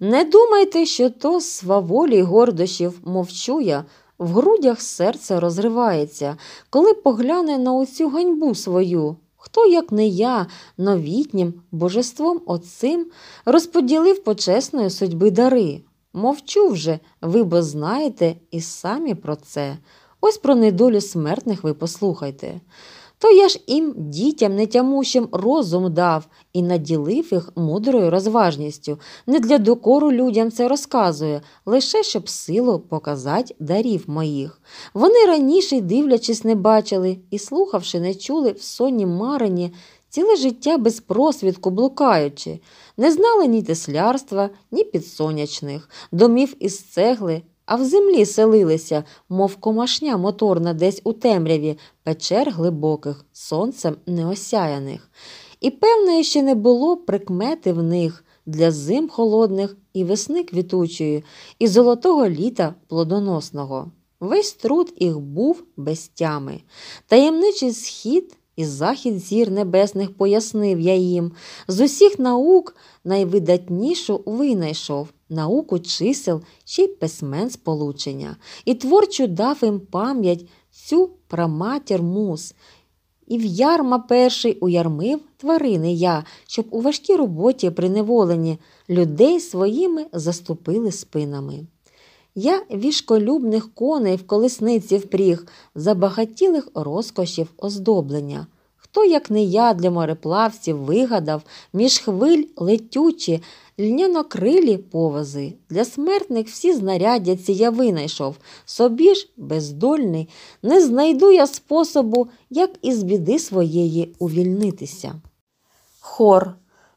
Не думайте, що то сваволі гордощів, мовчу я, в грудях серце розривається, коли погляне на оцю ганьбу свою. Хто, як не я, новітнім божеством отцим розподілив почесної судьби дари? Мовчу вже, ви бо знаєте і самі про це. Ось про недолю смертних ви послухайте. То я ж їм дітям нетямущим розум дав і наділив їх мудрою розважністю, не для докору людям це розказує, лише щоб силу показати дарів моїх. Вони раніше, дивлячись, не бачили і, слухавши, не чули в сонні марині. Ціле життя без просвідку блукаючи, не знали ні теслярства, ні підсонячних, домів із цегли, а в землі селилися, мов комашня моторна десь у темряві, печер глибоких, сонцем неосяяних. І, певної ще не було прикмети в них для зим холодних і весни квітучої, і золотого літа плодоносного. Весь труд їх був без тями, таємничий схід. І захід зір небесних пояснив я їм з усіх наук найвидатнішу винайшов науку чисел чи письмен сполучення, і творчу дав їм пам'ять цю праматір мус. І в ярма перший уярмив тварини я, щоб у важкій роботі приневолені людей своїми заступили спинами. Я вішколюбних коней в колесниці впріг, забагатілих розкошів оздоблення. Хто, як не я для мореплавців, вигадав між хвиль летючі, льнянокрилі повози. Для смертних всі знаряддя ці я винайшов. Собі ж, бездольний, не знайду я способу, як із біди своєї увільнитися. Хор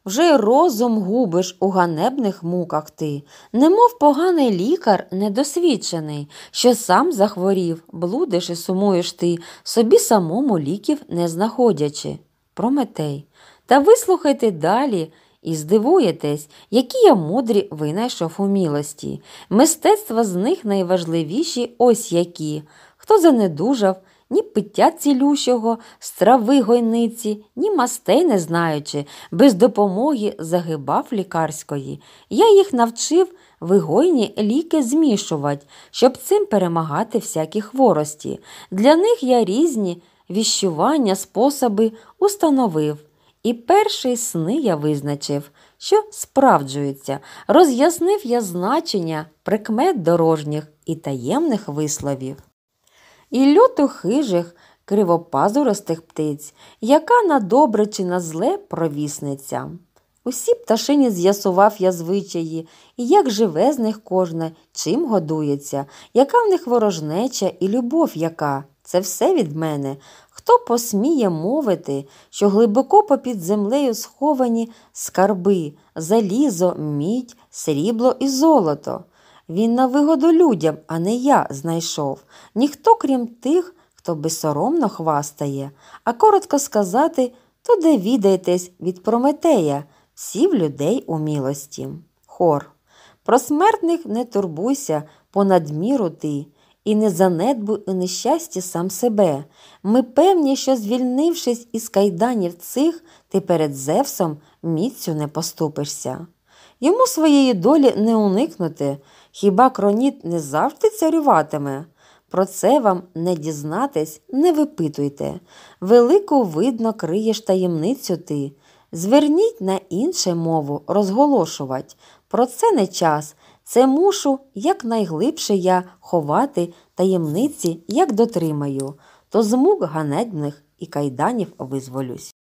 вже й розум губиш у ганебних муках ти, немов поганий лікар недосвідчений, що сам захворів, блудиш і сумуєш ти, собі самому ліків не знаходячи. Прометей. Та вислухайте далі. І здивуєтесь, які я мудрі винайшов умілості. Мистецтва з них найважливіші ось які. Хто занедужав, ні пиття цілющого, страви гойниці, ні мастей не знаючи, без допомоги загибав лікарської. Я їх навчив вигойні ліки змішувати, щоб цим перемагати всякі хворості. Для них я різні віщування, способи установив. І перший сни я визначив, що справджується, роз'яснив я значення прикмет дорожніх і таємних висловів і льоту хижих, кривопазуростих птиць, яка на добре чи на зле провісниця. Усі пташині з'ясував я звичаї, і як живе з них кожна, чим годується, яка в них ворожнеча і любов яка. Це все від мене. Хто посміє мовити, що глибоко попід землею сховані скарби, залізо, мідь, срібло і золото? Він на вигоду людям, а не я, знайшов. Ніхто, крім тих, хто безсоромно хвастає, а коротко сказати, то де відаєтесь від Прометея, всі в людей у мілості. Хор. Про смертних не турбуйся, понад міру ти, і не занедбуй у нещасті сам себе. Ми певні, що, звільнившись із кайданів цих, ти перед Зевсом міцю не поступишся. Йому своєї долі не уникнути, хіба кроніт не завжди царюватиме? Про це вам не дізнатись, не випитуйте. Велику, видно, криєш таємницю ти. Зверніть на інше мову, розголошувать. Про це не час. Це мушу якнайглибше я ховати таємниці, як дотримаю, то з мук ганебних і кайданів визволюсь.